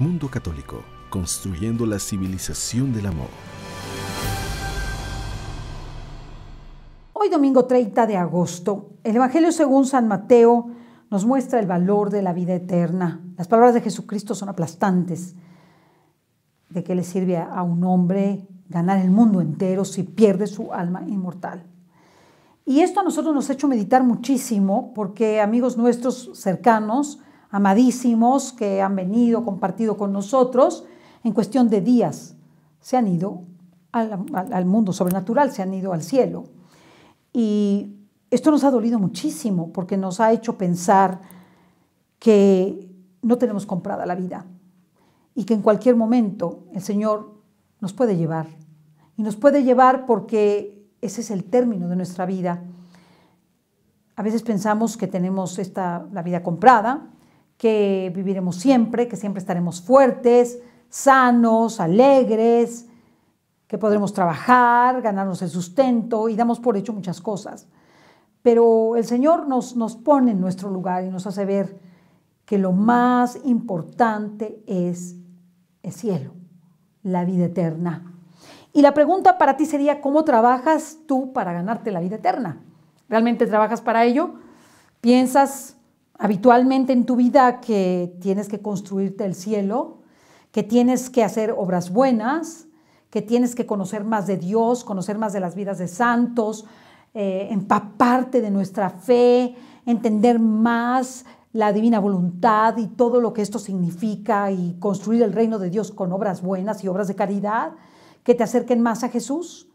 Mundo Católico, construyendo la civilización del amor. Hoy domingo 30 de agosto, el Evangelio según San Mateo nos muestra el valor de la vida eterna. Las palabras de Jesucristo son aplastantes. ¿De qué le sirve a un hombre ganar el mundo entero si pierde su alma inmortal? Y esto a nosotros nos ha hecho meditar muchísimo porque amigos nuestros cercanos, amadísimos que han venido, compartido con nosotros, en cuestión de días se han ido al, mundo sobrenatural, se han ido al cielo. Y esto nos ha dolido muchísimo porque nos ha hecho pensar que no tenemos comprada la vida y que en cualquier momento el Señor nos puede llevar. Y nos puede llevar porque ese es el término de nuestra vida. A veces pensamos que tenemos esta, la vida comprada, que viviremos siempre, que siempre estaremos fuertes, sanos, alegres, que podremos trabajar, ganarnos el sustento y damos por hecho muchas cosas. Pero el Señor nos, nos pone en nuestro lugar y nos hace ver que lo más importante es el cielo, la vida eterna. Y la pregunta para ti sería, ¿cómo trabajas tú para ganarte la vida eterna? ¿Realmente trabajas para ello? ¿Piensas habitualmente en tu vida que tienes que construirte el cielo, que tienes que hacer obras buenas, que tienes que conocer más de Dios, conocer más de las vidas de santos, eh, empaparte de nuestra fe, entender más la divina voluntad y todo lo que esto significa y construir el reino de Dios con obras buenas y obras de caridad que te acerquen más a Jesús,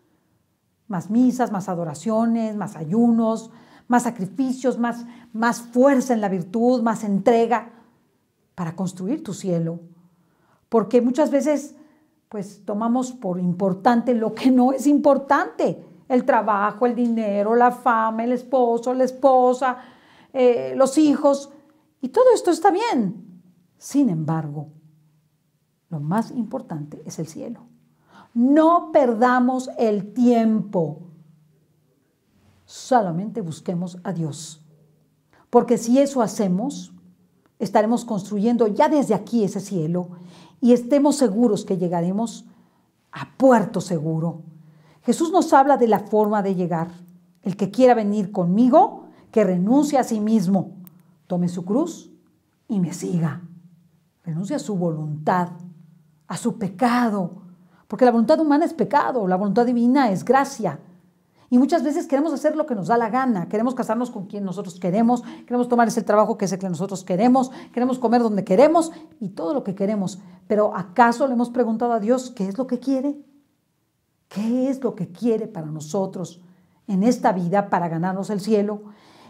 más misas, más adoraciones, más ayunos, más sacrificios, más, más fuerza en la virtud, más entrega para construir tu cielo. Porque muchas veces pues tomamos por importante lo que no es importante. El trabajo, el dinero, la fama, el esposo, la esposa, eh, los hijos. Y todo esto está bien. Sin embargo, lo más importante es el cielo. No perdamos el tiempo solamente busquemos a Dios. Porque si eso hacemos, estaremos construyendo ya desde aquí ese cielo y estemos seguros que llegaremos a puerto seguro. Jesús nos habla de la forma de llegar. El que quiera venir conmigo, que renuncie a sí mismo, tome su cruz y me siga. Renuncie a su voluntad, a su pecado, porque la voluntad humana es pecado, la voluntad divina es gracia. Y muchas veces queremos hacer lo que nos da la gana, queremos casarnos con quien nosotros queremos, queremos tomar ese trabajo que es el que nosotros queremos, queremos comer donde queremos y todo lo que queremos. Pero ¿acaso le hemos preguntado a Dios qué es lo que quiere? ¿Qué es lo que quiere para nosotros en esta vida para ganarnos el cielo?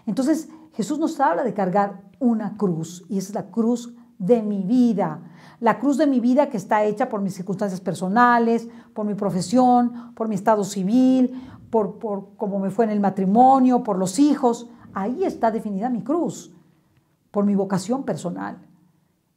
Entonces Jesús nos habla de cargar una cruz y es la cruz de mi vida. La cruz de mi vida que está hecha por mis circunstancias personales, por mi profesión, por mi estado civil, por, por cómo me fue en el matrimonio, por los hijos. Ahí está definida mi cruz, por mi vocación personal.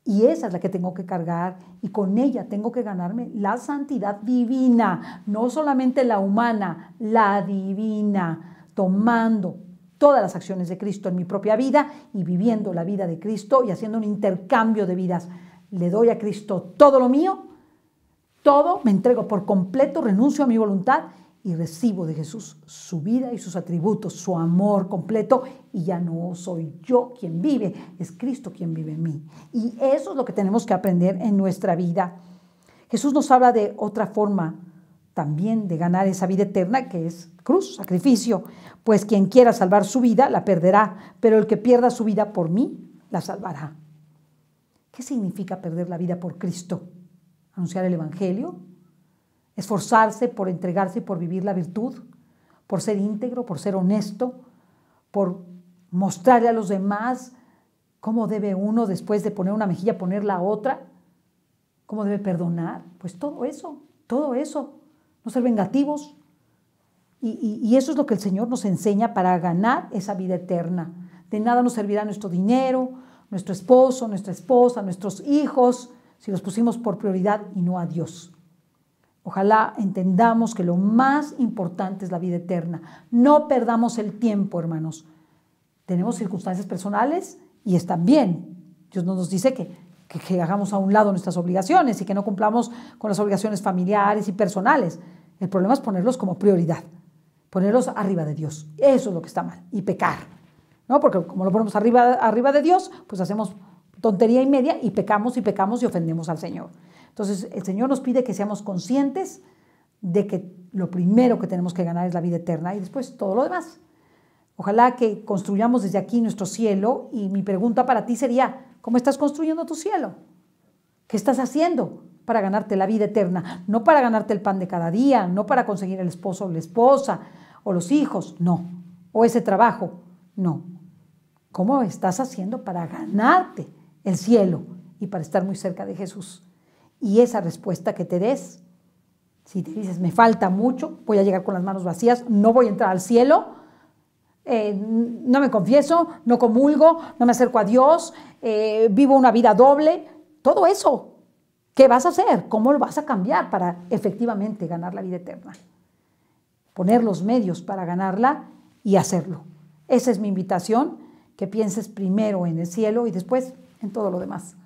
Y esa es la que tengo que cargar y con ella tengo que ganarme la santidad divina, no solamente la humana, la divina, tomando todas las acciones de Cristo en mi propia vida y viviendo la vida de Cristo y haciendo un intercambio de vidas. Le doy a Cristo todo lo mío, todo, me entrego por completo, renuncio a mi voluntad y recibo de Jesús su vida y sus atributos, su amor completo, y ya no soy yo quien vive, es Cristo quien vive en mí. Y eso es lo que tenemos que aprender en nuestra vida. Jesús nos habla de otra forma también de ganar esa vida eterna que es cruz, sacrificio, pues quien quiera salvar su vida la perderá, pero el que pierda su vida por mí la salvará. ¿Qué significa perder la vida por Cristo? Anunciar el Evangelio, esforzarse por entregarse y por vivir la virtud, por ser íntegro, por ser honesto, por mostrarle a los demás cómo debe uno después de poner una mejilla poner la otra, cómo debe perdonar, pues todo eso, todo eso, no ser vengativos. Y, y eso es lo que el Señor nos enseña para ganar esa vida eterna. De nada nos servirá nuestro dinero, nuestro esposo, nuestra esposa, nuestros hijos, si los pusimos por prioridad y no a Dios. Ojalá entendamos que lo más importante es la vida eterna. No perdamos el tiempo, hermanos. Tenemos circunstancias personales y están bien. Dios no nos dice que, hagamos a un lado nuestras obligaciones y que no cumplamos con las obligaciones familiares y personales. El problema es ponerlos como prioridad, ponerlos arriba de Dios. Eso es lo que está mal. Y pecar. ¿no? Porque como lo ponemos arriba, arriba de Dios, pues hacemos tontería y media y pecamos y pecamos y ofendemos al Señor. Entonces, el Señor nos pide que seamos conscientes de que lo primero que tenemos que ganar es la vida eterna y después todo lo demás. Ojalá que construyamos desde aquí nuestro cielo y mi pregunta para ti sería, ¿cómo estás construyendo tu cielo? ¿Qué estás haciendo para ganarte la vida eterna? No para ganarte el pan de cada día, no para conseguir el esposo o la esposa o los hijos, no. O ese trabajo, no. ¿Cómo estás haciendo para ganarte el cielo y para estar muy cerca de Jesús? y esa respuesta que te des, si te dices, me falta mucho, voy a llegar con las manos vacías, no voy a entrar al cielo, eh, no me confieso, no comulgo, no me acerco a Dios, eh, vivo una vida doble, todo eso. ¿Qué vas a hacer? ¿Cómo lo vas a cambiar para efectivamente ganar la vida eterna? Poner los medios para ganarla y hacerlo. Esa es mi invitación, que pienses primero en el cielo y después en todo lo demás.